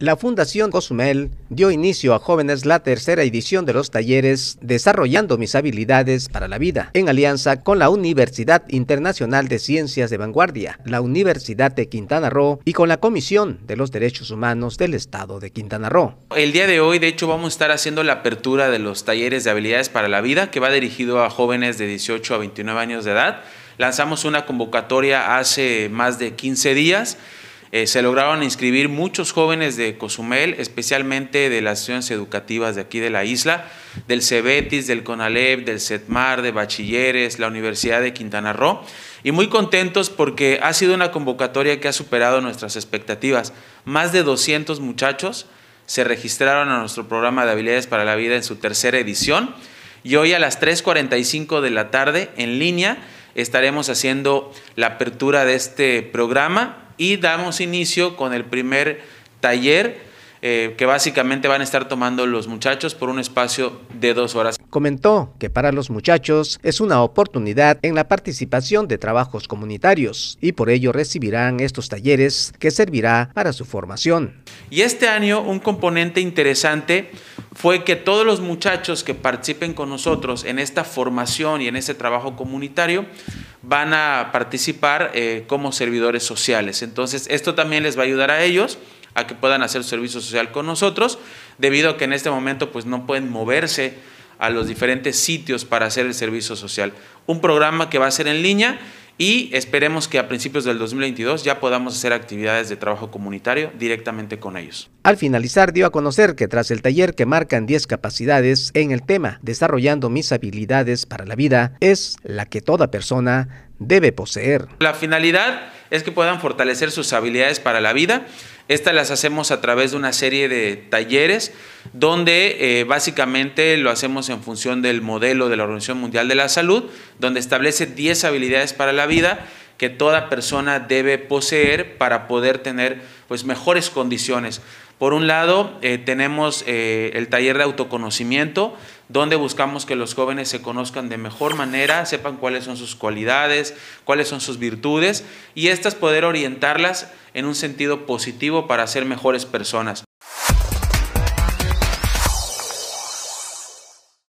La Fundación Cozumel dio inicio a Jóvenes la tercera edición de los talleres Desarrollando mis habilidades para la vida, en alianza con la Universidad Internacional de Ciencias de Vanguardia, la Universidad de Quintana Roo y con la Comisión de los Derechos Humanos del Estado de Quintana Roo. El día de hoy, de hecho, vamos a estar haciendo la apertura de los talleres de habilidades para la vida, que va dirigido a jóvenes de 18 a 29 años de edad. Lanzamos una convocatoria hace más de 15 días eh, se lograron inscribir muchos jóvenes de Cozumel, especialmente de las instituciones educativas de aquí de la isla, del Cebetis, del CONALEP, del Setmar, de Bachilleres, la Universidad de Quintana Roo, y muy contentos porque ha sido una convocatoria que ha superado nuestras expectativas. Más de 200 muchachos se registraron a nuestro programa de habilidades para la vida en su tercera edición y hoy a las 3.45 de la tarde en línea estaremos haciendo la apertura de este programa y damos inicio con el primer taller eh, que básicamente van a estar tomando los muchachos por un espacio de dos horas. Comentó que para los muchachos es una oportunidad en la participación de trabajos comunitarios y por ello recibirán estos talleres que servirá para su formación. Y este año un componente interesante fue que todos los muchachos que participen con nosotros en esta formación y en este trabajo comunitario van a participar eh, como servidores sociales. Entonces, esto también les va a ayudar a ellos a que puedan hacer su servicio social con nosotros, debido a que en este momento pues no pueden moverse a los diferentes sitios para hacer el servicio social. Un programa que va a ser en línea y esperemos que a principios del 2022 ya podamos hacer actividades de trabajo comunitario directamente con ellos. Al finalizar dio a conocer que tras el taller que marcan 10 capacidades en el tema Desarrollando mis habilidades para la vida es la que toda persona debe poseer. La finalidad es que puedan fortalecer sus habilidades para la vida. Estas las hacemos a través de una serie de talleres donde eh, básicamente lo hacemos en función del modelo de la Organización Mundial de la Salud, donde establece 10 habilidades para la vida que toda persona debe poseer para poder tener pues, mejores condiciones. Por un lado, eh, tenemos eh, el taller de autoconocimiento, donde buscamos que los jóvenes se conozcan de mejor manera, sepan cuáles son sus cualidades, cuáles son sus virtudes y estas poder orientarlas en un sentido positivo para ser mejores personas.